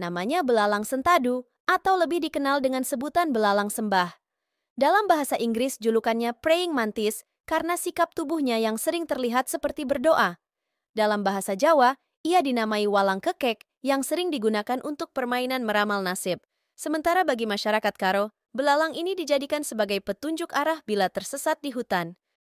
Namanya belalang sentadu atau lebih dikenal dengan sebutan belalang sembah. Dalam bahasa Inggris julukannya praying mantis karena sikap tubuhnya yang sering terlihat seperti berdoa. Dalam bahasa Jawa, ia dinamai walang kekek yang sering digunakan untuk permainan meramal nasib. Sementara bagi masyarakat Karo, belalang ini dijadikan sebagai petunjuk arah bila tersesat di hutan.